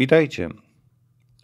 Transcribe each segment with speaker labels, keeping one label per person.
Speaker 1: Witajcie.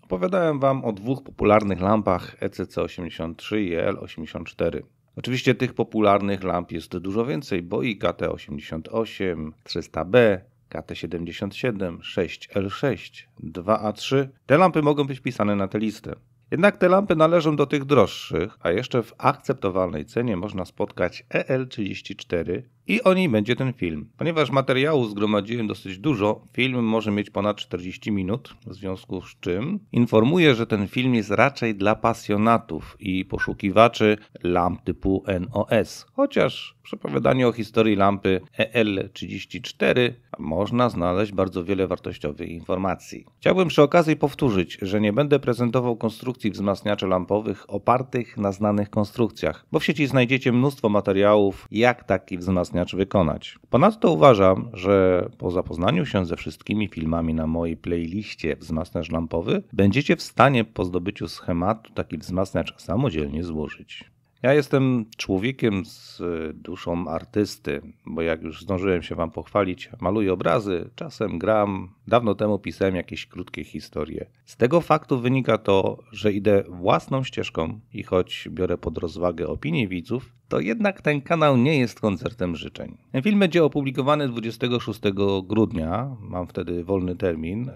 Speaker 1: Opowiadałem Wam o dwóch popularnych lampach ECC83 i e l 84 Oczywiście tych popularnych lamp jest dużo więcej, bo i KT88, 300B, KT77, 6L6, 2A3. Te lampy mogą być pisane na tę listę. Jednak te lampy należą do tych droższych, a jeszcze w akceptowalnej cenie można spotkać EL34 i o niej będzie ten film. Ponieważ materiału zgromadziłem dosyć dużo, film może mieć ponad 40 minut, w związku z czym informuję, że ten film jest raczej dla pasjonatów i poszukiwaczy lamp typu NOS. Chociaż przepowiadaniu o historii lampy EL34 można znaleźć bardzo wiele wartościowych informacji. Chciałbym przy okazji powtórzyć, że nie będę prezentował konstrukcji wzmacniaczy lampowych opartych na znanych konstrukcjach, bo w sieci znajdziecie mnóstwo materiałów, jak taki wzmacniacz wykonać. Ponadto uważam, że po zapoznaniu się ze wszystkimi filmami na mojej playliście wzmacniacz lampowy, będziecie w stanie po zdobyciu schematu taki wzmacniacz samodzielnie złożyć. Ja jestem człowiekiem z y, duszą artysty, bo jak już zdążyłem się Wam pochwalić, maluję obrazy, czasem gram. Dawno temu pisałem jakieś krótkie historie. Z tego faktu wynika to, że idę własną ścieżką i choć biorę pod rozwagę opinie widzów, to jednak ten kanał nie jest koncertem życzeń. Ten film będzie opublikowany 26 grudnia, mam wtedy wolny termin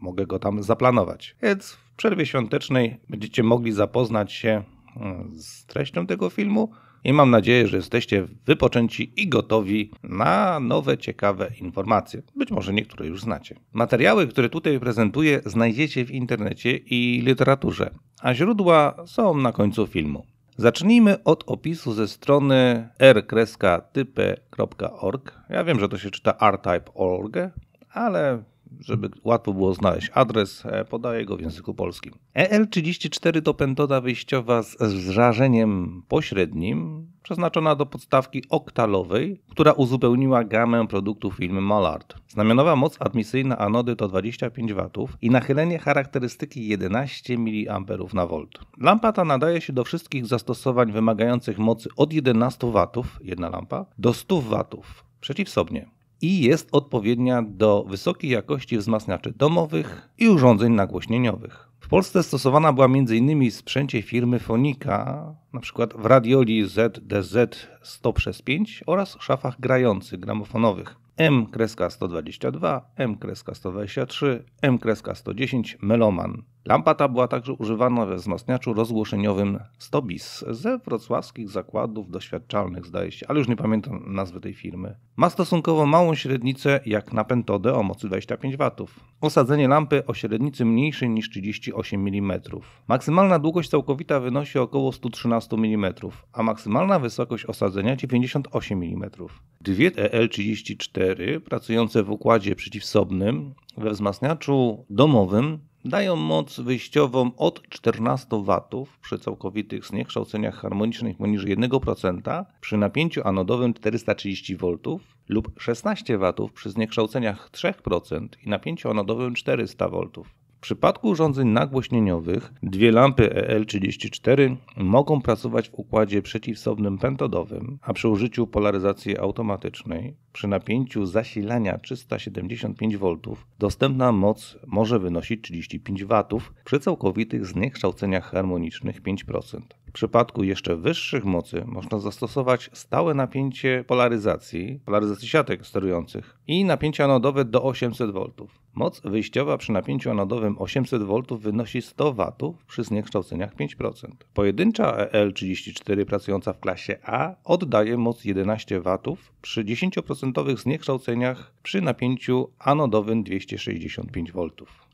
Speaker 1: mogę go tam zaplanować. Więc w przerwie świątecznej będziecie mogli zapoznać się z treścią tego filmu i mam nadzieję, że jesteście wypoczęci i gotowi na nowe ciekawe informacje. Być może niektóre już znacie. Materiały, które tutaj prezentuję, znajdziecie w internecie i literaturze, a źródła są na końcu filmu. Zacznijmy od opisu ze strony r-type.org. Ja wiem, że to się czyta r-type.org, ale żeby łatwo było znaleźć adres, e, podaję go w języku polskim. EL34 to pentoda wyjściowa z zrażeniem pośrednim, przeznaczona do podstawki oktalowej, która uzupełniła gamę produktów firmy Mallard. Znamionowa moc admisyjna anody to 25 W i nachylenie charakterystyki 11 mA na V. Lampa ta nadaje się do wszystkich zastosowań wymagających mocy od 11 W, jedna lampa, do 100 W, przeciwsobnie i jest odpowiednia do wysokiej jakości wzmacniaczy domowych i urządzeń nagłośnieniowych. W Polsce stosowana była m.in. sprzęcie firmy Fonika, np. w radioli ZDZ 100x5 oraz szafach grających gramofonowych M-122, M-123, M-110 Meloman. Lampa ta była także używana we wzmacniaczu rozgłoszeniowym Stobis ze wrocławskich zakładów doświadczalnych, zdaje się, ale już nie pamiętam nazwy tej firmy. Ma stosunkowo małą średnicę jak na pentodę o mocy 25 W. Osadzenie lampy o średnicy mniejszej niż 38 mm. Maksymalna długość całkowita wynosi około 113 mm, a maksymalna wysokość osadzenia 98 mm. Dwie EL34 pracujące w układzie przeciwsobnym we wzmacniaczu domowym dają moc wyjściową od 14 W przy całkowitych zniekształceniach harmonicznych poniżej 1% przy napięciu anodowym 430 V lub 16 W przy zniekształceniach 3% i napięciu anodowym 400 V. W przypadku urządzeń nagłośnieniowych dwie lampy EL34 mogą pracować w układzie przeciwsobnym pentodowym, a przy użyciu polaryzacji automatycznej przy napięciu zasilania 375 V dostępna moc może wynosić 35 W przy całkowitych zniekształceniach harmonicznych 5%. W przypadku jeszcze wyższych mocy można zastosować stałe napięcie polaryzacji, polaryzacji siatek sterujących i napięcia anodowe do 800 V. Moc wyjściowa przy napięciu anodowym 800 V wynosi 100 W przy zniekształceniach 5%. Pojedyncza EL34 pracująca w klasie A oddaje moc 11 W przy 10% zniekształceniach przy napięciu anodowym 265 V.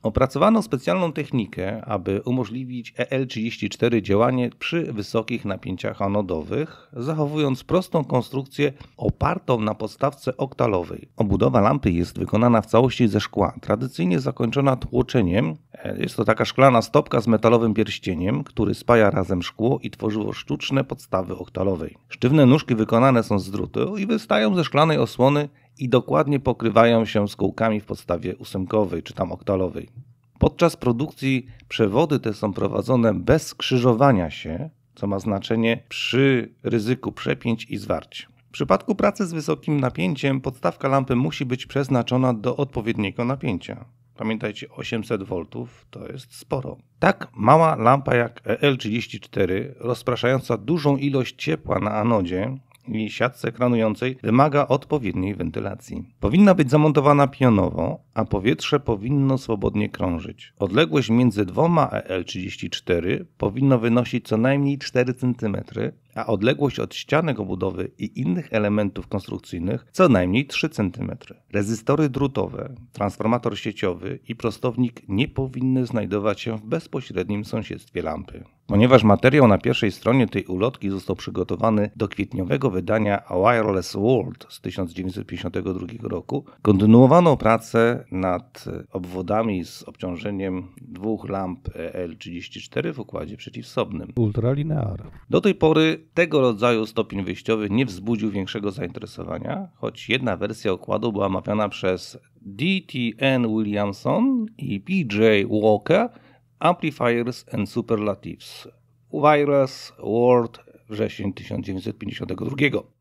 Speaker 1: Opracowano specjalną technikę, aby umożliwić EL34 działanie przy wysokich napięciach anodowych, zachowując prostą konstrukcję opartą na podstawce oktalowej. Obudowa lampy jest wykonana w całości ze szkła, tradycyjnie zakończona tłoczeniem. E, jest to taka szklana stopka z metalowym pierścieniem, który spaja razem szkło i tworzyło sztuczne podstawy oktalowej. Sztywne nóżki wykonane są z drutu i wystają ze szklanej osłony i dokładnie pokrywają się z kółkami w podstawie ósemkowej czy tam oktalowej. Podczas produkcji przewody te są prowadzone bez skrzyżowania się, co ma znaczenie przy ryzyku przepięć i zwarć. W przypadku pracy z wysokim napięciem podstawka lampy musi być przeznaczona do odpowiedniego napięcia. Pamiętajcie, 800 V to jest sporo. Tak mała lampa jak EL34, rozpraszająca dużą ilość ciepła na anodzie, i siatce kranującej wymaga odpowiedniej wentylacji. Powinna być zamontowana pionowo, a powietrze powinno swobodnie krążyć. Odległość między dwoma EL34 powinno wynosić co najmniej 4 cm, a odległość od ścianek obudowy i innych elementów konstrukcyjnych co najmniej 3 cm. Rezystory drutowe, transformator sieciowy i prostownik nie powinny znajdować się w bezpośrednim sąsiedztwie lampy. Ponieważ materiał na pierwszej stronie tej ulotki został przygotowany do kwietniowego wydania A Wireless World z 1952 roku, kontynuowano pracę nad obwodami z obciążeniem dwóch lamp e L34 w układzie przeciwsobnym. Ultralinear. Do tej pory tego rodzaju stopień wyjściowy nie wzbudził większego zainteresowania, choć jedna wersja okładu była omawiana przez DTN Williamson i PJ Walker Amplifiers and Superlatives. Virus World wrzesień 1952.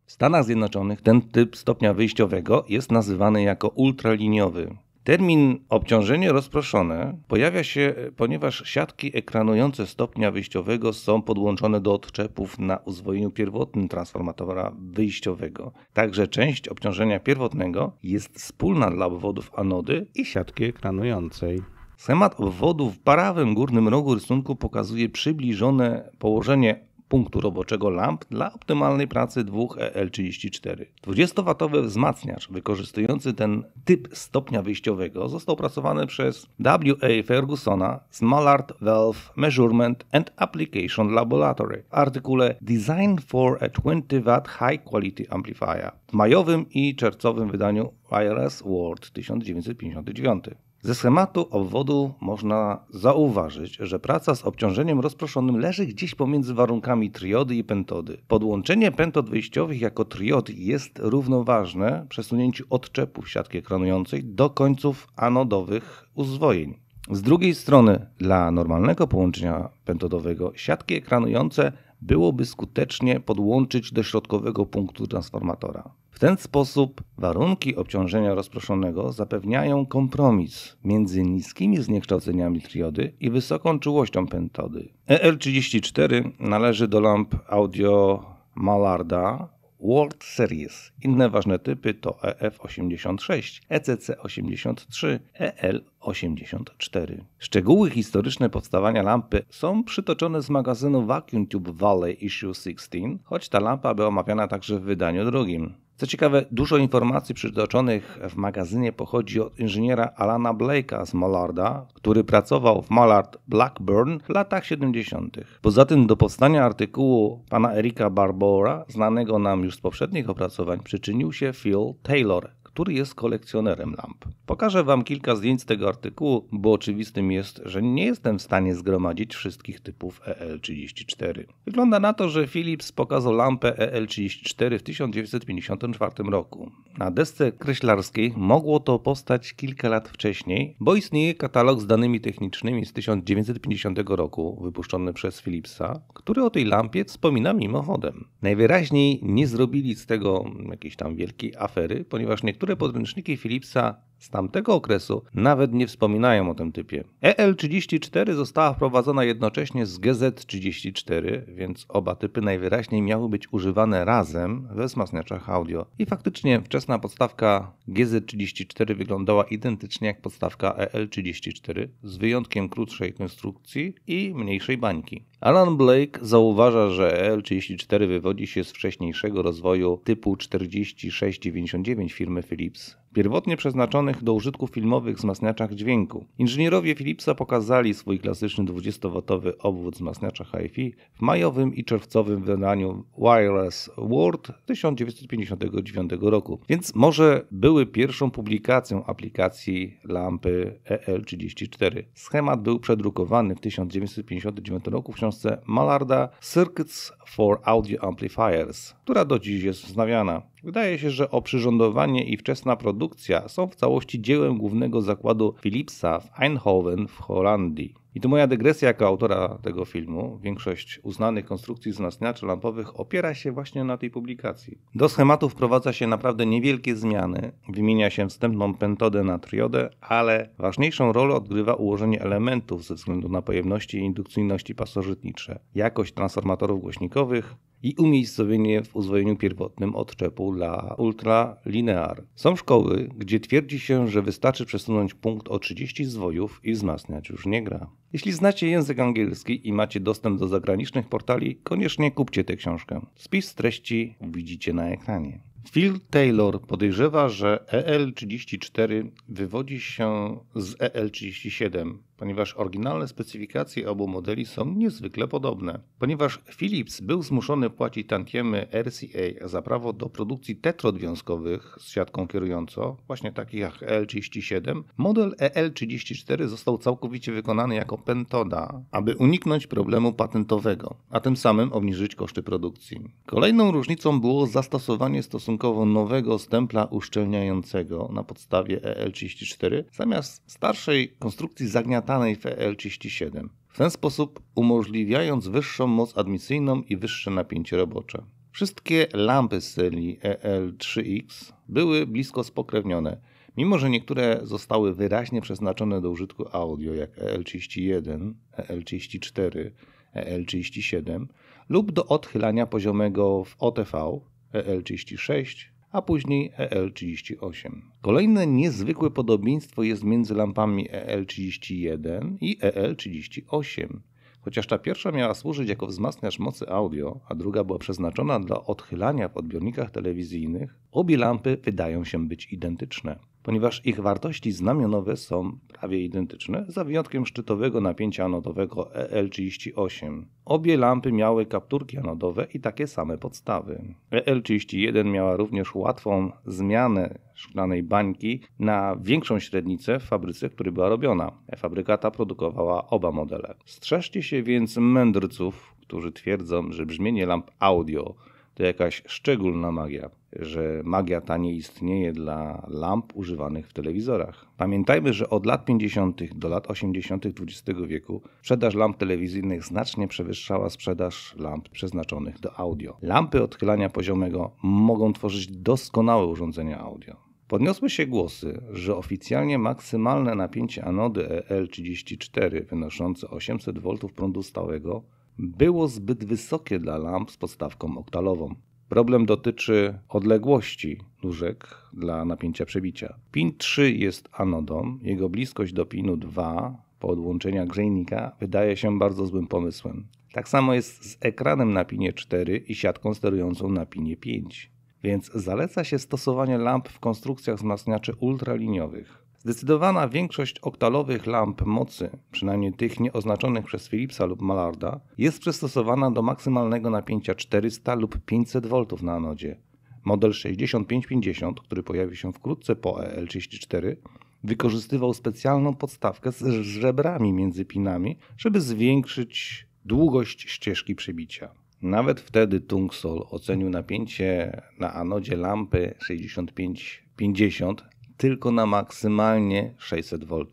Speaker 1: W Stanach Zjednoczonych ten typ stopnia wyjściowego jest nazywany jako ultraliniowy. Termin obciążenie rozproszone pojawia się, ponieważ siatki ekranujące stopnia wyjściowego są podłączone do odczepów na uzwojeniu pierwotnym transformatora wyjściowego. Także część obciążenia pierwotnego jest wspólna dla obwodów anody i siatki ekranującej. Schemat obwodu w prawym górnym rogu rysunku pokazuje przybliżone położenie punktu roboczego lamp dla optymalnej pracy dwóch EL34. 20 watowy wzmacniacz wykorzystujący ten typ stopnia wyjściowego został opracowany przez W.A. Fergusona z Mallard Valve Measurement and Application Laboratory w artykule Design for a 20W High Quality Amplifier w majowym i czerwcowym wydaniu IRS World 1959. Ze schematu obwodu można zauważyć, że praca z obciążeniem rozproszonym leży gdzieś pomiędzy warunkami triody i pentody. Podłączenie pentod wyjściowych jako triod jest równoważne przesunięciu odczepów siatki ekranującej do końców anodowych uzwojeń. Z drugiej strony, dla normalnego połączenia pentodowego siatki ekranujące byłoby skutecznie podłączyć do środkowego punktu transformatora. W ten sposób warunki obciążenia rozproszonego zapewniają kompromis między niskimi zniekształceniami triody i wysoką czułością pentody. EL34 należy do lamp audio Malarda World Series. Inne ważne typy to EF86, ECC83, EL 84. Szczegóły historyczne powstawania lampy są przytoczone z magazynu Vacuum Tube Valley Issue 16, choć ta lampa była omawiana także w wydaniu drugim. Co ciekawe, dużo informacji przytoczonych w magazynie pochodzi od inżyniera Alana Blake'a z Mallarda, który pracował w Mallard Blackburn w latach 70. Poza tym do powstania artykułu pana Erika Barbora, znanego nam już z poprzednich opracowań, przyczynił się Phil Taylor, który jest kolekcjonerem lamp. Pokażę Wam kilka zdjęć z tego artykułu, bo oczywistym jest, że nie jestem w stanie zgromadzić wszystkich typów EL34. Wygląda na to, że Philips pokazał lampę EL34 w 1954 roku. Na desce kreślarskiej mogło to powstać kilka lat wcześniej, bo istnieje katalog z danymi technicznymi z 1950 roku, wypuszczony przez Philipsa, który o tej lampie wspomina mimochodem. Najwyraźniej nie zrobili z tego jakiejś tam wielkiej afery, ponieważ niektóre Niektóre podręczniki Philipsa z tamtego okresu nawet nie wspominają o tym typie. EL34 została wprowadzona jednocześnie z GZ34, więc oba typy najwyraźniej miały być używane razem we wzmacniaczach audio. I faktycznie wczesna podstawka GZ34 wyglądała identycznie jak podstawka EL34, z wyjątkiem krótszej konstrukcji i mniejszej bańki. Alan Blake zauważa, że EL34 wywodzi się z wcześniejszego rozwoju typu 4699 firmy Philips, pierwotnie przeznaczonych do użytków filmowych wzmacniaczach dźwięku. Inżynierowie Philipsa pokazali swój klasyczny 20 wotowy obwód wzmacniacza HiFi w majowym i czerwcowym wydaniu Wireless World 1959 roku, więc może były pierwszą publikacją aplikacji lampy EL34. Schemat był przedrukowany w 1959 roku w książce Mallarda Circuits for Audio Amplifiers, która do dziś jest wznawiana. Wydaje się, że oprzyrządowanie i wczesna produkcja produkcja są w całości dziełem głównego zakładu Philipsa w Eindhoven w Holandii. I tu moja dygresja jako autora tego filmu. Większość uznanych konstrukcji wzmacniaczy lampowych opiera się właśnie na tej publikacji. Do schematu wprowadza się naprawdę niewielkie zmiany. Wymienia się wstępną pentodę na triodę, ale ważniejszą rolę odgrywa ułożenie elementów ze względu na pojemności i indukcyjności pasożytnicze, jakość transformatorów głośnikowych, i umiejscowienie w uzwojeniu pierwotnym odczepu dla ultralinear. Są szkoły, gdzie twierdzi się, że wystarczy przesunąć punkt o 30 zwojów i wzmacniać już nie gra. Jeśli znacie język angielski i macie dostęp do zagranicznych portali, koniecznie kupcie tę książkę. Spis treści widzicie na ekranie. Phil Taylor podejrzewa, że EL-34 wywodzi się z EL-37, ponieważ oryginalne specyfikacje obu modeli są niezwykle podobne. Ponieważ Philips był zmuszony płacić tantiemy RCA za prawo do produkcji tetrodwiązkowych z siatką kierującą, właśnie takich jak EL37, model EL34 został całkowicie wykonany jako pentoda, aby uniknąć problemu patentowego, a tym samym obniżyć koszty produkcji. Kolejną różnicą było zastosowanie stosunkowo nowego stempla uszczelniającego na podstawie EL34 zamiast starszej konstrukcji zagniatającej w EL-37, w ten sposób umożliwiając wyższą moc admisyjną i wyższe napięcie robocze. Wszystkie lampy z serii EL-3X były blisko spokrewnione, mimo że niektóre zostały wyraźnie przeznaczone do użytku audio, jak EL-31, EL-34, EL-37 lub do odchylania poziomego w OTV, EL-36, a później EL38. Kolejne niezwykłe podobieństwo jest między lampami EL31 i EL38. Chociaż ta pierwsza miała służyć jako wzmacniacz mocy audio, a druga była przeznaczona dla odchylania w odbiornikach telewizyjnych, obie lampy wydają się być identyczne ponieważ ich wartości znamionowe są prawie identyczne, za wyjątkiem szczytowego napięcia anodowego EL38. Obie lampy miały kapturki anodowe i takie same podstawy. EL31 miała również łatwą zmianę szklanej bańki na większą średnicę w fabryce, w której była robiona. Fabryka ta produkowała oba modele. Strzeżcie się więc mędrców, którzy twierdzą, że brzmienie lamp audio to jakaś szczególna magia, że magia ta nie istnieje dla lamp używanych w telewizorach. Pamiętajmy, że od lat 50. do lat 80. XX wieku sprzedaż lamp telewizyjnych znacznie przewyższała sprzedaż lamp przeznaczonych do audio. Lampy odchylania poziomego mogą tworzyć doskonałe urządzenia audio. Podniosły się głosy, że oficjalnie maksymalne napięcie anody EL34 wynoszące 800 V prądu stałego było zbyt wysokie dla lamp z podstawką oktalową. Problem dotyczy odległości nóżek dla napięcia przebicia. Pin 3 jest anodą, jego bliskość do pinu 2 po odłączeniu grzejnika wydaje się bardzo złym pomysłem. Tak samo jest z ekranem na pinie 4 i siatką sterującą na pinie 5. Więc zaleca się stosowanie lamp w konstrukcjach wzmacniaczy ultraliniowych. Zdecydowana większość oktalowych lamp mocy, przynajmniej tych nieoznaczonych przez Philipsa lub Mallarda, jest przystosowana do maksymalnego napięcia 400 lub 500 V na anodzie. Model 6550, który pojawi się wkrótce po EL34, wykorzystywał specjalną podstawkę z żebrami między pinami, żeby zwiększyć długość ścieżki przebicia. Nawet wtedy Tungsol ocenił napięcie na anodzie lampy 6550 tylko na maksymalnie 600 V.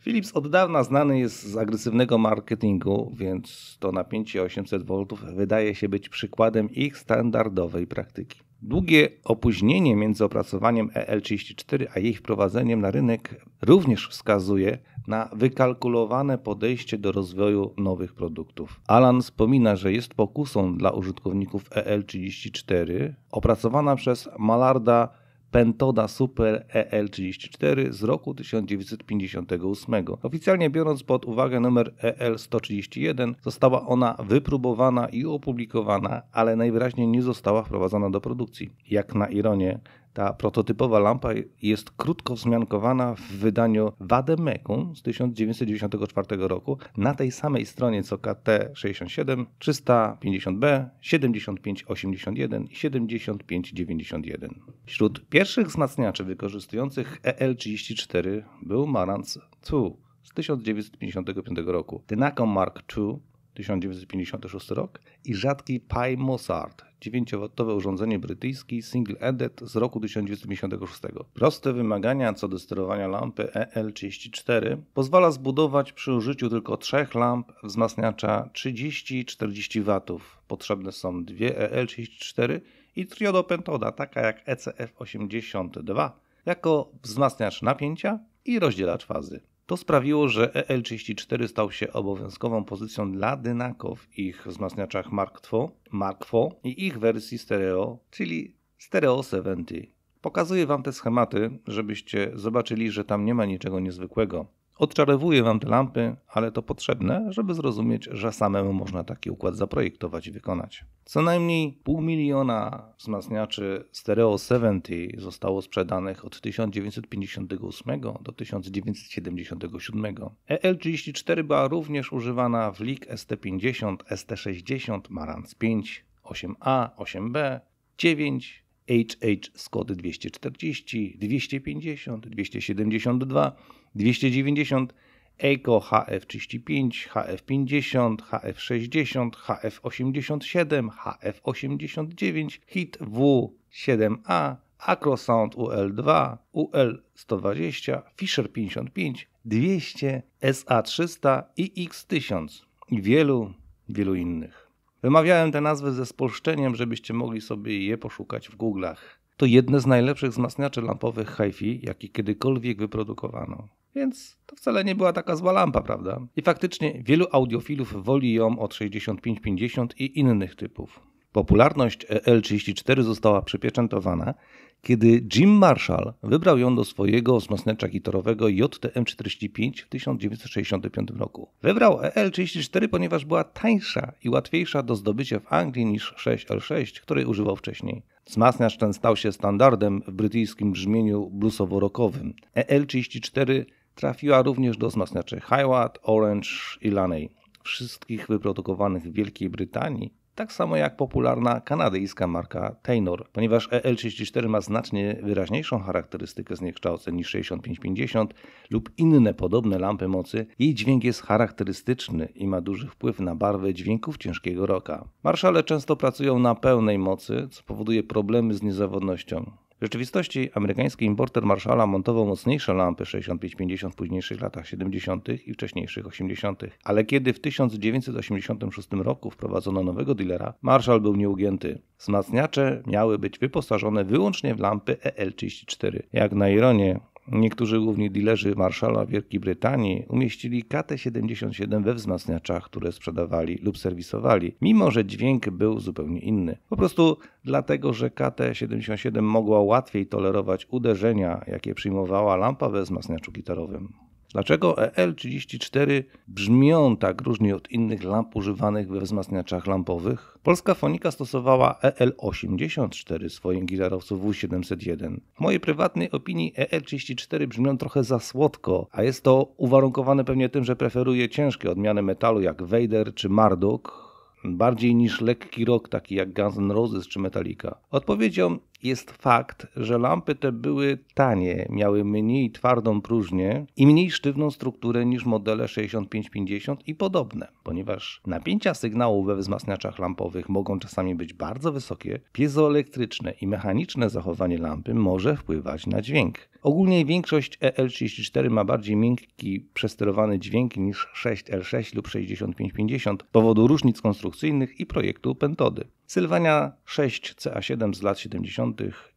Speaker 1: Philips od dawna znany jest z agresywnego marketingu, więc to napięcie 800 V wydaje się być przykładem ich standardowej praktyki. Długie opóźnienie między opracowaniem EL34 a jej wprowadzeniem na rynek również wskazuje na wykalkulowane podejście do rozwoju nowych produktów. Alan wspomina, że jest pokusą dla użytkowników EL34 opracowana przez Malarda Pentoda Super EL34 z roku 1958. Oficjalnie biorąc pod uwagę numer EL131, została ona wypróbowana i opublikowana, ale najwyraźniej nie została wprowadzona do produkcji. Jak na ironię, ta prototypowa lampa jest krótko wzmiankowana w wydaniu Wademekum z 1994 roku na tej samej stronie co KT67 350B, 7581 i 7591. Wśród pierwszych wzmacniaczy wykorzystujących EL34 był Marantz II z 1955 roku, Dynaco Mark II 1956 rok i rzadki Pai Mozart 9W urządzenie brytyjskie Single Edit z roku 1956. Proste wymagania co do sterowania lampy EL34 pozwala zbudować przy użyciu tylko trzech lamp wzmacniacza 30-40 W. Potrzebne są dwie EL34 i triodopentoda taka jak ECF82 jako wzmacniacz napięcia i rozdzielacz fazy. To sprawiło, że EL-34 stał się obowiązkową pozycją dla dynaków w ich wzmacniaczach Mark Markwo i ich wersji stereo, czyli Stereo 70. Pokazuję Wam te schematy, żebyście zobaczyli, że tam nie ma niczego niezwykłego. Odczarowuję Wam te lampy, ale to potrzebne, żeby zrozumieć, że samemu można taki układ zaprojektować i wykonać. Co najmniej pół miliona wzmacniaczy Stereo 70 zostało sprzedanych od 1958 do 1977. EL34 była również używana w LIG ST50, ST60, Marantz 5, 8A, 8B, 9, HH Scott 240, 250, 272, 290, EICO HF35, HF50, HF60, HF87, HF89, HIT W7A, Acrosound UL2, UL120, Fisher 55, 200, SA300 i X1000 i wielu, wielu innych. Wymawiałem te nazwy ze spolszczeniem, żebyście mogli sobie je poszukać w Google'ach. To jedne z najlepszych wzmacniaczy lampowych HiFi, jaki kiedykolwiek wyprodukowano. Więc to wcale nie była taka zła lampa, prawda? I faktycznie wielu audiofilów woli ją od 6550 i innych typów. Popularność EL-34 została przypieczętowana, kiedy Jim Marshall wybrał ją do swojego osmosnecza gitarowego JTM-45 w 1965 roku. Wybrał EL-34, ponieważ była tańsza i łatwiejsza do zdobycia w Anglii niż 6L6, której używał wcześniej. Wzmacniacz ten stał się standardem w brytyjskim brzmieniu bluesowo-rockowym. EL-34 trafiła również do wzmacniaczy Hiwat, Orange i Laney wszystkich wyprodukowanych w Wielkiej Brytanii tak samo jak popularna kanadyjska marka Taynor. Ponieważ EL34 ma znacznie wyraźniejszą charakterystykę zniekształceń niż 6550 lub inne podobne lampy mocy, jej dźwięk jest charakterystyczny i ma duży wpływ na barwę dźwięków ciężkiego roka. Marszale często pracują na pełnej mocy, co powoduje problemy z niezawodnością. W rzeczywistości amerykański importer Marshalla montował mocniejsze lampy 65-50 w późniejszych latach 70. i wcześniejszych 80., ale kiedy w 1986 roku wprowadzono nowego dealera, Marshall był nieugięty. Wzmacniacze miały być wyposażone wyłącznie w lampy EL34. Jak na ironię, Niektórzy główni dilerzy Marszala Wielkiej Brytanii umieścili KT-77 we wzmacniaczach, które sprzedawali lub serwisowali, mimo że dźwięk był zupełnie inny. Po prostu dlatego, że KT-77 mogła łatwiej tolerować uderzenia, jakie przyjmowała lampa we wzmacniaczu gitarowym. Dlaczego EL34 brzmią tak różnie od innych lamp używanych we wzmacniaczach lampowych? Polska fonika stosowała EL84 swoim gitarowcu W701. W mojej prywatnej opinii EL34 brzmią trochę za słodko, a jest to uwarunkowane pewnie tym, że preferuje ciężkie odmiany metalu jak Vader czy Marduk, bardziej niż lekki rock, taki jak Guns N' Roses czy Metallica. Odpowiedzią jest fakt, że lampy te były tanie, miały mniej twardą próżnię i mniej sztywną strukturę niż modele 6550 i podobne. Ponieważ napięcia sygnału we wzmacniaczach lampowych mogą czasami być bardzo wysokie, piezoelektryczne i mechaniczne zachowanie lampy może wpływać na dźwięk. Ogólnie większość EL34 ma bardziej miękki, przesterowany dźwięk niż 6L6 lub 6550 powodu różnic konstrukcyjnych i projektu pentody. Sylwania 6CA7 z lat 70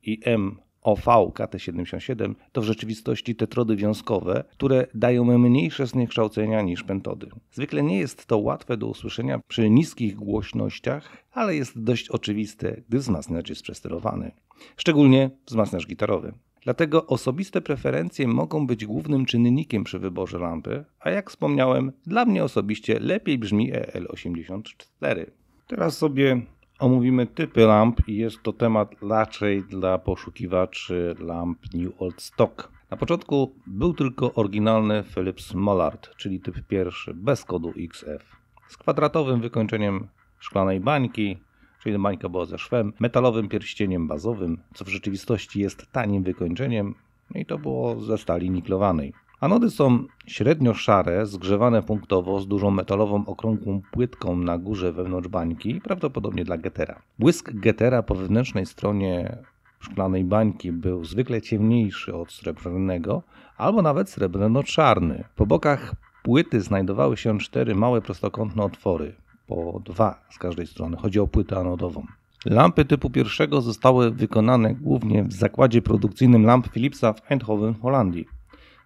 Speaker 1: i MOV KT77 to w rzeczywistości tetrody wiązkowe, które dają mniejsze zniekształcenia niż pentody. Zwykle nie jest to łatwe do usłyszenia przy niskich głośnościach, ale jest dość oczywiste, gdy wzmacniacz jest przesterowany. Szczególnie wzmacniacz gitarowy. Dlatego osobiste preferencje mogą być głównym czynnikiem przy wyborze lampy, a jak wspomniałem, dla mnie osobiście lepiej brzmi EL84. Teraz sobie Omówimy typy lamp i jest to temat raczej dla poszukiwaczy lamp New Old Stock. Na początku był tylko oryginalny Philips Mollard, czyli typ pierwszy, bez kodu XF. Z kwadratowym wykończeniem szklanej bańki, czyli bańka była ze szwem, metalowym pierścieniem bazowym, co w rzeczywistości jest tanim wykończeniem, no i to było ze stali niklowanej. Anody są średnio szare, zgrzewane punktowo z dużą metalową okrągłą płytką na górze wewnątrz bańki, prawdopodobnie dla getera. Błysk getera po wewnętrznej stronie szklanej bańki był zwykle ciemniejszy od srebrnego, albo nawet srebrno-czarny. Po bokach płyty znajdowały się cztery małe prostokątne otwory, po dwa z każdej strony. Chodzi o płytę anodową. Lampy typu pierwszego zostały wykonane głównie w zakładzie produkcyjnym lamp Philipsa w Eindhoven, Holandii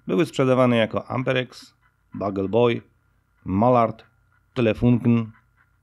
Speaker 1: były sprzedawane jako Amperex, Bugle Boy, Mallard, Telefunken,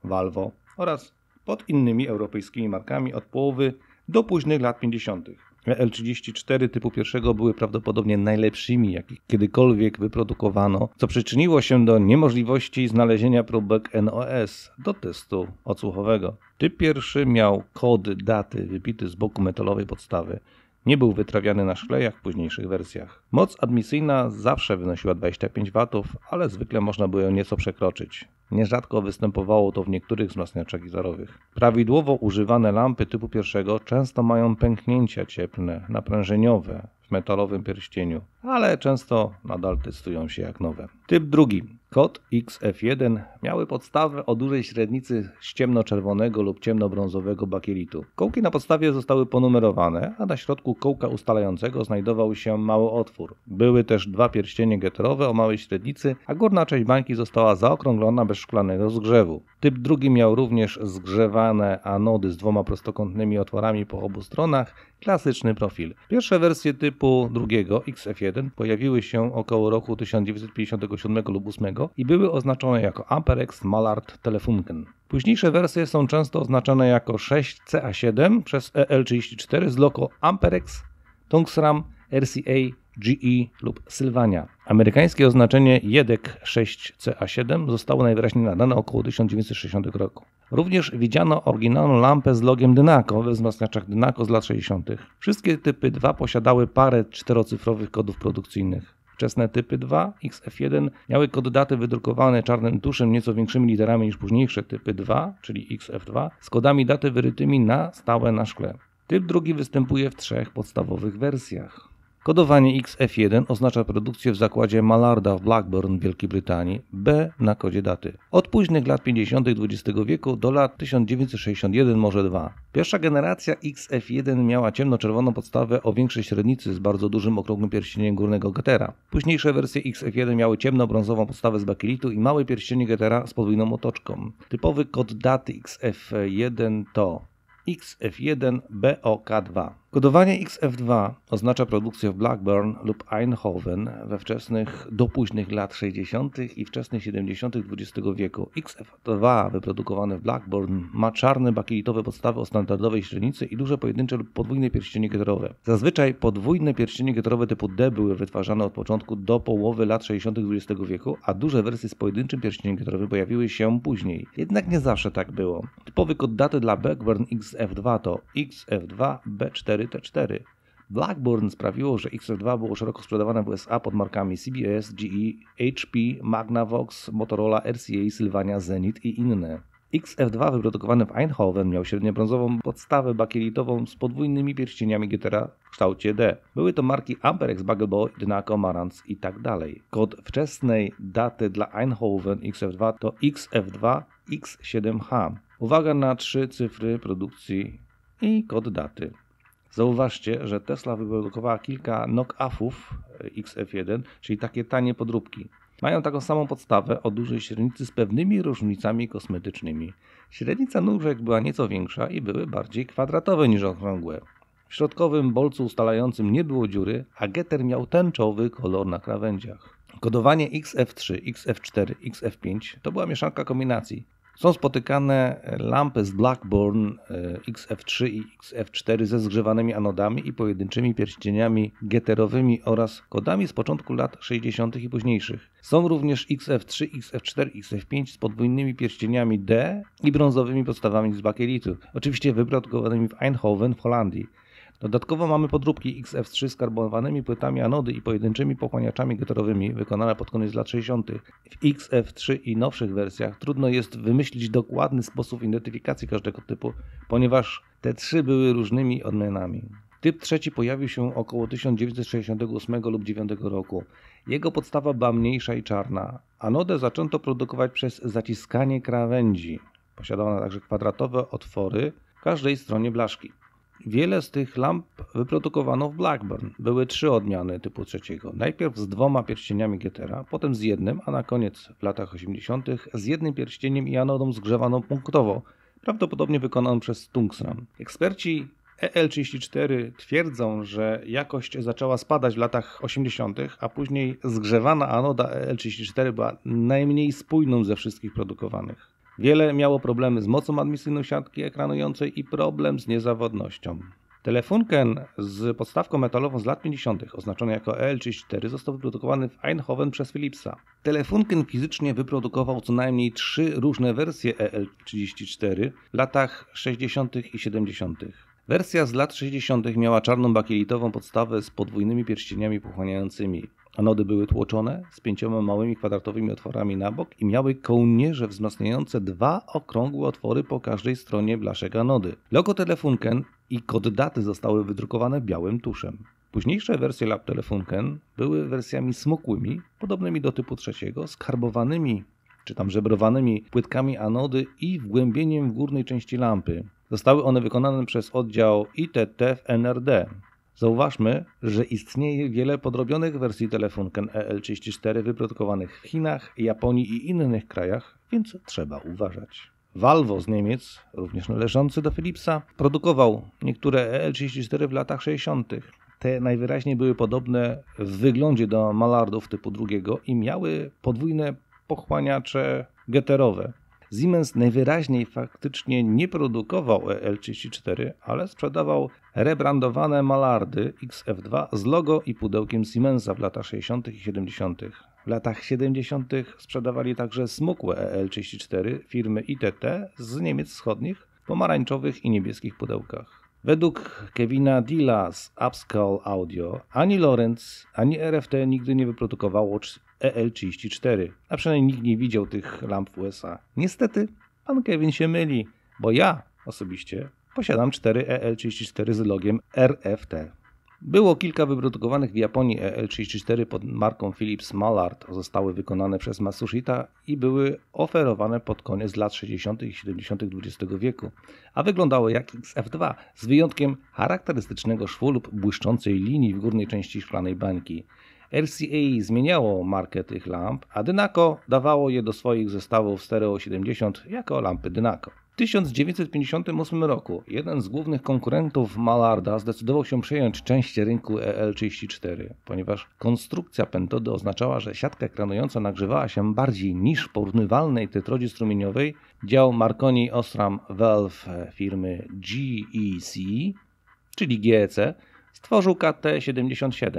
Speaker 1: Valvo oraz pod innymi europejskimi markami od połowy do późnych lat 50. L34 typu pierwszego były prawdopodobnie najlepszymi, jakich kiedykolwiek wyprodukowano, co przyczyniło się do niemożliwości znalezienia próbek NOS do testu odsłuchowego. Typ pierwszy miał kod daty wybity z boku metalowej podstawy, nie był wytrawiany na szklejach w późniejszych wersjach. Moc admisyjna zawsze wynosiła 25 W, ale zwykle można było ją nieco przekroczyć. Nierzadko występowało to w niektórych wzmacniaczach gitarowych. Prawidłowo używane lampy typu pierwszego często mają pęknięcia cieplne, naprężeniowe w metalowym pierścieniu, ale często nadal testują się jak nowe. Typ drugi Kod XF1 miały podstawę o dużej średnicy z ciemnoczerwonego lub ciemnobrązowego bakielitu. Kołki na podstawie zostały ponumerowane, a na środku kołka ustalającego znajdował się mały otwór. Były też dwa pierścienie getterowe o małej średnicy, a górna część bańki została zaokrąglona bez szklanego zgrzewu. Typ drugi miał również zgrzewane anody z dwoma prostokątnymi otworami po obu stronach, klasyczny profil. Pierwsze wersje typu drugiego XF1 pojawiły się około roku 1957 lub 8 Niemieckiego i były oznaczone jako Amperex Mallard Telefunken. Późniejsze wersje są często oznaczane jako 6CA7 przez EL34 z loko Amperex, Tungsram, RCA, GE lub Sylwania. Amerykańskie oznaczenie JEDEK 6CA7 zostało najwyraźniej nadane około 1960 roku. Również widziano oryginalną lampę z logiem Dynaco we wzmacniaczach Dynaco z lat 60. Wszystkie typy 2 posiadały parę czterocyfrowych kodów produkcyjnych. Wczesne typy 2 XF1 miały kod daty wydrukowane czarnym tuszem nieco większymi literami niż późniejsze typy 2, czyli XF2, z kodami daty wyrytymi na stałe na szkle. Typ drugi występuje w trzech podstawowych wersjach. Kodowanie XF1 oznacza produkcję w zakładzie Mallarda w Blackburn, Wielkiej Brytanii, B na kodzie daty. Od późnych lat 50. XX wieku do lat 1961, może 2. Pierwsza generacja XF1 miała ciemnoczerwoną podstawę o większej średnicy z bardzo dużym okrągłym pierścieniem górnego getera. Późniejsze wersje XF1 miały ciemno-brązową podstawę z bakelitu i małe pierścienie getera z podwójną otoczką. Typowy kod daty XF1 to XF1BOK2. Kodowanie XF2 oznacza produkcję w Blackburn lub Eindhoven we wczesnych do późnych lat 60. i wczesnych 70. XX wieku. XF2 wyprodukowane w Blackburn ma czarne bakilitowe podstawy o standardowej średnicy i duże pojedyncze lub podwójne pierścienie getorowe. Zazwyczaj podwójne pierścienie getorowe typu D były wytwarzane od początku do połowy lat 60. XX wieku, a duże wersje z pojedynczym pierścieniem getorowe pojawiły się później. Jednak nie zawsze tak było. Typowy kod daty dla Blackburn XF2 to XF2B4 T4. Blackburn sprawiło, że XR2 było szeroko sprzedawane w USA pod markami CBS, GE, HP, Magnavox, Motorola, RCA, Sylvania, Zenit i inne. XF2 wyprodukowany w Eindhoven miał średnio brązową podstawę bakielitową z podwójnymi pierścieniami Gittera w kształcie D. Były to marki Amperex, Bagelbo, Dynaco, Marantz i tak dalej. Kod wczesnej daty dla Eindhoven XF2 to XF2 X7H. Uwaga na trzy cyfry produkcji i kod daty. Zauważcie, że Tesla wyprodukowała kilka knock-offów e, XF1, czyli takie tanie podróbki. Mają taką samą podstawę o dużej średnicy z pewnymi różnicami kosmetycznymi. Średnica nóżek była nieco większa i były bardziej kwadratowe niż okrągłe. W środkowym bolcu ustalającym nie było dziury, a getter miał tęczowy kolor na krawędziach. Kodowanie XF3, XF4, XF5 to była mieszanka kombinacji. Są spotykane e, lampy z Blackburn e, XF3 i XF4 ze zgrzewanymi anodami i pojedynczymi pierścieniami geterowymi oraz kodami z początku lat 60. i późniejszych. Są również XF3, XF4, XF5 z podwójnymi pierścieniami D i brązowymi podstawami z bakelitu, oczywiście wyprodukowanymi w Eindhoven w Holandii. Dodatkowo mamy podróbki XF3 z karbonowanymi płytami anody i pojedynczymi pochłaniaczami getorowymi wykonane pod koniec lat 60. W XF3 i nowszych wersjach trudno jest wymyślić dokładny sposób identyfikacji każdego typu, ponieważ te trzy były różnymi odmianami. Typ trzeci pojawił się około 1968 lub 9 roku. Jego podstawa była mniejsza i czarna. Anodę zaczęto produkować przez zaciskanie krawędzi. Posiadała także kwadratowe otwory w każdej stronie blaszki. Wiele z tych lamp wyprodukowano w Blackburn. Były trzy odmiany typu trzeciego. Najpierw z dwoma pierścieniami Getera, potem z jednym, a na koniec w latach 80. z jednym pierścieniem i anodą zgrzewaną punktowo, prawdopodobnie wykonaną przez Tungsten. Eksperci EL34 twierdzą, że jakość zaczęła spadać w latach 80., a później zgrzewana anoda EL34 była najmniej spójną ze wszystkich produkowanych. Wiele miało problemy z mocą admisyjną siatki ekranującej i problem z niezawodnością. Telefunken z podstawką metalową z lat 50., oznaczony jako EL34, został wyprodukowany w Eindhoven przez Philipsa. Telefunken fizycznie wyprodukował co najmniej trzy różne wersje EL34 w latach 60. i 70. Wersja z lat 60. miała czarną bakielitową podstawę z podwójnymi pierścieniami pochłaniającymi. Anody były tłoczone z pięcioma małymi kwadratowymi otworami na bok i miały kołnierze wzmacniające dwa okrągłe otwory po każdej stronie blaszek anody. Logo Telefunken i kod daty zostały wydrukowane białym tuszem. Późniejsze wersje Lab Telefunken były wersjami smukłymi, podobnymi do typu trzeciego, skarbowanymi czy tam żebrowanymi płytkami anody i wgłębieniem w górnej części lampy. Zostały one wykonane przez oddział ITT w NRD. Zauważmy, że istnieje wiele podrobionych wersji telefonken EL34 wyprodukowanych w Chinach, Japonii i innych krajach, więc trzeba uważać. Valvo z Niemiec, również należący do Philipsa, produkował niektóre EL34 w latach 60. Te najwyraźniej były podobne w wyglądzie do malardów typu drugiego i miały podwójne pochłaniacze geterowe. Siemens najwyraźniej faktycznie nie produkował EL34, ale sprzedawał rebrandowane malardy XF2 z logo i pudełkiem Siemensa w latach 60. i 70. W latach 70. sprzedawali także smukłe EL34 firmy ITT z Niemiec Wschodnich w pomarańczowych i niebieskich pudełkach. Według Kevina Dilla z Upscale Audio, ani Lorenz, ani RFT nigdy nie wyprodukowało EL-34, a przynajmniej nikt nie widział tych lamp w USA. Niestety, pan Kevin się myli, bo ja osobiście posiadam 4 EL-34 z logiem RFT. Było kilka wyprodukowanych w Japonii EL-34 pod marką Philips Mallard. Zostały wykonane przez Matsushita i były oferowane pod koniec lat 60. i 70. XX wieku, a wyglądały jak XF2, z wyjątkiem charakterystycznego szwu lub błyszczącej linii w górnej części szklanej bańki. RCA zmieniało markę tych lamp, a Dynaco dawało je do swoich zestawów stereo 70 jako lampy Dynaco. W 1958 roku jeden z głównych konkurentów Malarda zdecydował się przejąć część rynku EL34, ponieważ konstrukcja pentody oznaczała, że siatka ekranująca nagrzewała się bardziej niż w porównywalnej tetrodzie strumieniowej. Dział Marconi Osram Valve firmy GEC, czyli GEC, stworzył KT-77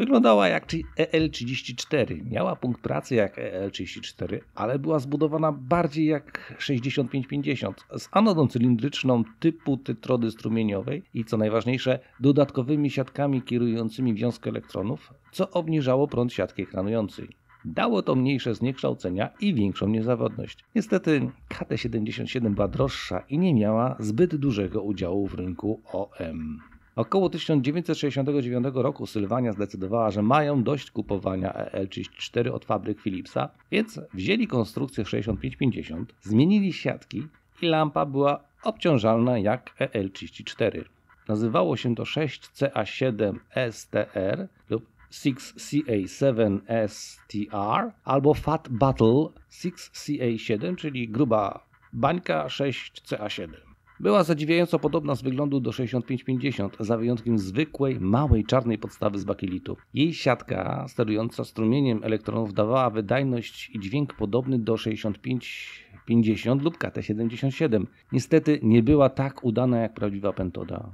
Speaker 1: Wyglądała jak EL-34. Miała punkt pracy jak EL-34, ale była zbudowana bardziej jak 6550 z anodą cylindryczną typu tytrody strumieniowej i co najważniejsze dodatkowymi siatkami kierującymi wiązkę elektronów, co obniżało prąd siatki ekranującej. Dało to mniejsze zniekształcenia i większą niezawodność. Niestety KT-77 była droższa i nie miała zbyt dużego udziału w rynku OM. Około 1969 roku Sylwania zdecydowała, że mają dość kupowania EL34 od fabryk Philipsa, więc wzięli konstrukcję 6550, zmienili siatki i lampa była obciążalna jak EL34. Nazywało się to 6CA7STR lub 6CA7STR albo Fat Battle 6CA7, czyli gruba bańka 6CA7. Była zadziwiająco podobna z wyglądu do 6550, za wyjątkiem zwykłej, małej czarnej podstawy z bakelitu. Jej siatka, sterująca strumieniem elektronów, dawała wydajność i dźwięk podobny do 6550 lub KT-77. Niestety nie była tak udana jak prawdziwa pentoda.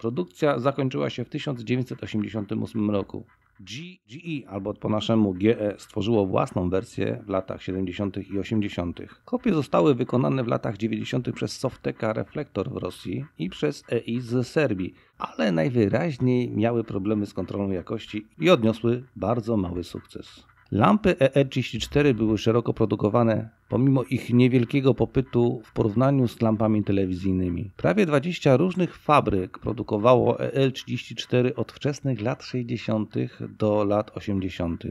Speaker 1: Produkcja zakończyła się w 1988 roku. GE albo po naszemu GE stworzyło własną wersję w latach 70. i 80. Kopie zostały wykonane w latach 90. przez Softeka Reflektor w Rosji i przez EI z Serbii, ale najwyraźniej miały problemy z kontrolą jakości i odniosły bardzo mały sukces. Lampy el 34 e były szeroko produkowane pomimo ich niewielkiego popytu w porównaniu z lampami telewizyjnymi. Prawie 20 różnych fabryk produkowało EL34 e od wczesnych lat 60. do lat 80.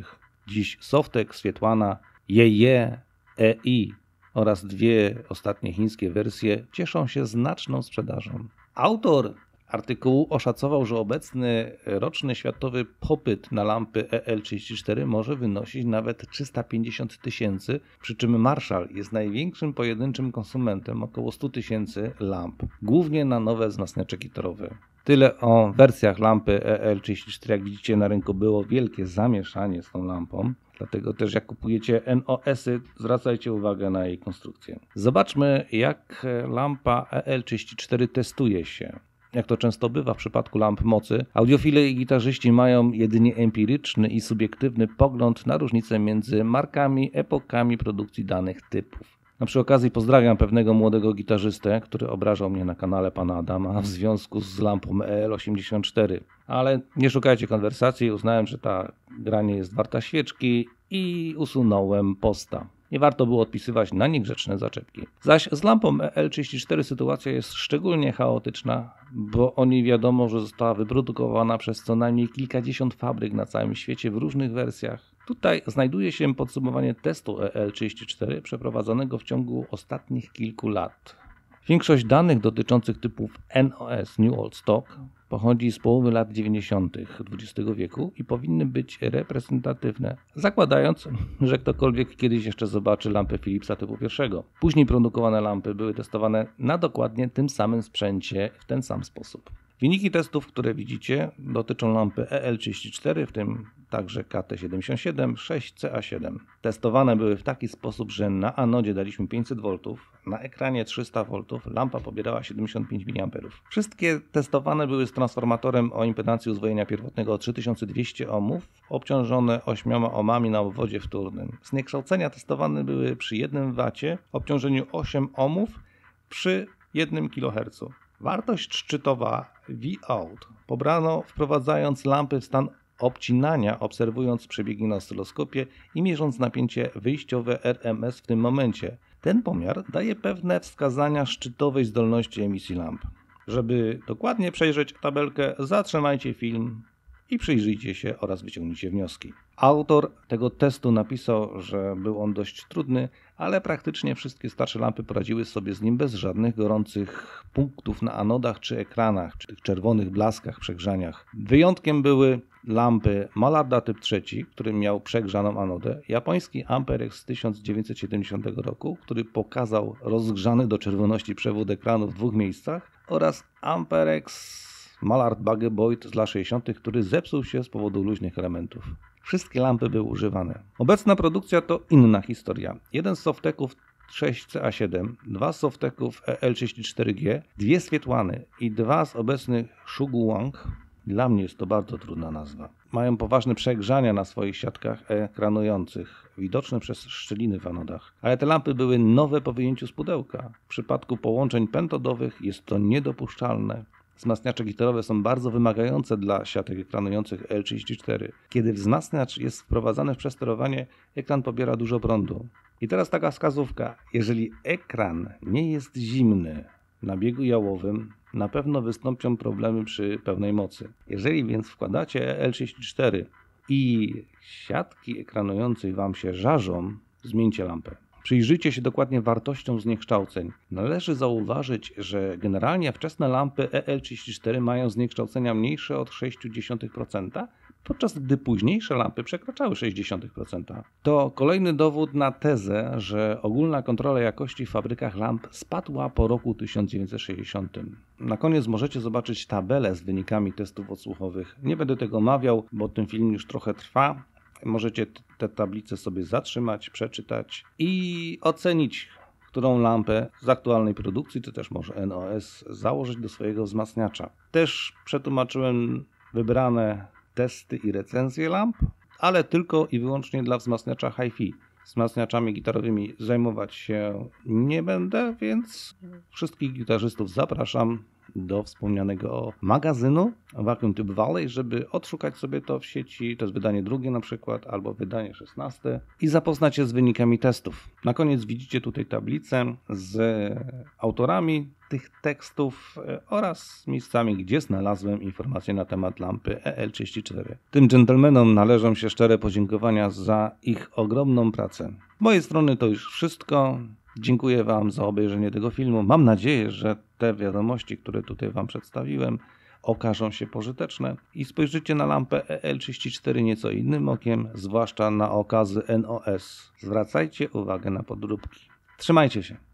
Speaker 1: Dziś Softek, Swietłana, JE, EI oraz dwie ostatnie chińskie wersje cieszą się znaczną sprzedażą. Autor artykułu oszacował, że obecny roczny światowy popyt na lampy EL34 może wynosić nawet 350 tysięcy, przy czym Marshall jest największym pojedynczym konsumentem około 100 tysięcy lamp, głównie na nowe wzmacniacze gitarowe. Tyle o wersjach lampy EL34. Jak widzicie na rynku było wielkie zamieszanie z tą lampą. Dlatego też jak kupujecie NOS-y, zwracajcie uwagę na jej konstrukcję. Zobaczmy jak lampa EL34 testuje się. Jak to często bywa w przypadku lamp mocy, audiofile i gitarzyści mają jedynie empiryczny i subiektywny pogląd na różnice między markami, epokami produkcji danych typów. Na przy okazji pozdrawiam pewnego młodego gitarzystę, który obrażał mnie na kanale pana Adama w związku z lampą EL84. Ale nie szukajcie konwersacji, uznałem, że ta granie jest warta świeczki i usunąłem posta. Nie warto było odpisywać na niegrzeczne zaczepki. Zaś z lampą EL34 sytuacja jest szczególnie chaotyczna, bo oni wiadomo, że została wyprodukowana przez co najmniej kilkadziesiąt fabryk na całym świecie w różnych wersjach. Tutaj znajduje się podsumowanie testu EL34 przeprowadzonego w ciągu ostatnich kilku lat. Większość danych dotyczących typów NOS New Old Stock pochodzi z połowy lat 90. XX wieku i powinny być reprezentatywne, zakładając, że ktokolwiek kiedyś jeszcze zobaczy lampę Philipsa typu pierwszego. Później produkowane lampy były testowane na dokładnie tym samym sprzęcie w ten sam sposób. Wyniki testów, które widzicie, dotyczą lampy EL34, w tym także KT77, 6CA7. Testowane były w taki sposób, że na anodzie daliśmy 500 V, na ekranie 300 V, lampa pobierała 75 mA. Wszystkie testowane były z transformatorem o impedancji uzwojenia pierwotnego 3200 ohmów, obciążone 8 ohmami na obwodzie wtórnym. Zniekształcenia testowane były przy 1 W, obciążeniu 8 ohmów przy 1 kHz. Wartość szczytowa VOUT pobrano wprowadzając lampy w stan obcinania, obserwując przebiegi na oscyloskopie i mierząc napięcie wyjściowe RMS w tym momencie. Ten pomiar daje pewne wskazania szczytowej zdolności emisji lamp. Żeby dokładnie przejrzeć tabelkę, zatrzymajcie film i przyjrzyjcie się oraz wyciągnijcie wnioski. Autor tego testu napisał, że był on dość trudny, ale praktycznie wszystkie starsze lampy poradziły sobie z nim bez żadnych gorących punktów na anodach czy ekranach, czy tych czerwonych blaskach, przegrzaniach. Wyjątkiem były lampy Malarda typ 3, który miał przegrzaną anodę, japoński Amperex z 1970 roku, który pokazał rozgrzany do czerwoności przewód ekranu w dwóch miejscach oraz Amperex Malard Bagge Boyd z lat 60., który zepsuł się z powodu luźnych elementów. Wszystkie lampy były używane. Obecna produkcja to inna historia. Jeden z softeków 6CA7, dwa z softeków EL34G, dwie Swietłany i dwa z obecnych Shuguang. Dla mnie jest to bardzo trudna nazwa. Mają poważne przegrzania na swoich siatkach ekranujących, widoczne przez szczeliny w anodach. Ale te lampy były nowe po wyjęciu z pudełka. W przypadku połączeń pentodowych jest to niedopuszczalne. Wzmacniacze gitarowe są bardzo wymagające dla siatek ekranujących L34. Kiedy wzmacniacz jest wprowadzany w przesterowanie, ekran pobiera dużo prądu. I teraz taka wskazówka. Jeżeli ekran nie jest zimny na biegu jałowym, na pewno wystąpią problemy przy pełnej mocy. Jeżeli więc wkładacie L34 i siatki ekranującej Wam się żarzą, zmieńcie lampę. Przyjrzyjcie się dokładnie wartościom zniekształceń. Należy zauważyć, że generalnie wczesne lampy EL34 mają zniekształcenia mniejsze od 0,6%, podczas gdy późniejsze lampy przekraczały 0,6%. To kolejny dowód na tezę, że ogólna kontrola jakości w fabrykach lamp spadła po roku 1960. Na koniec możecie zobaczyć tabelę z wynikami testów odsłuchowych. Nie będę tego omawiał, bo ten film już trochę trwa. Możecie te tablice sobie zatrzymać, przeczytać i ocenić, którą lampę z aktualnej produkcji, czy też może NOS, założyć do swojego wzmacniacza. Też przetłumaczyłem wybrane testy i recenzje lamp, ale tylko i wyłącznie dla wzmacniacza HiFi. Wzmacniaczami gitarowymi zajmować się nie będę, więc wszystkich gitarzystów zapraszam do wspomnianego magazynu Vacuum Tube Valley, żeby odszukać sobie to w sieci, to jest wydanie drugie na przykład, albo wydanie szesnaste i zapoznać się z wynikami testów. Na koniec widzicie tutaj tablicę z autorami tych tekstów e, oraz miejscami, gdzie znalazłem informacje na temat lampy EL34. Tym dżentelmenom należą się szczere podziękowania za ich ogromną pracę. Z mojej strony to już wszystko. Dziękuję Wam za obejrzenie tego filmu. Mam nadzieję, że te wiadomości, które tutaj Wam przedstawiłem, okażą się pożyteczne i spojrzycie na lampę EL34 nieco innym okiem, zwłaszcza na okazy NOS. Zwracajcie uwagę na podróbki. Trzymajcie się.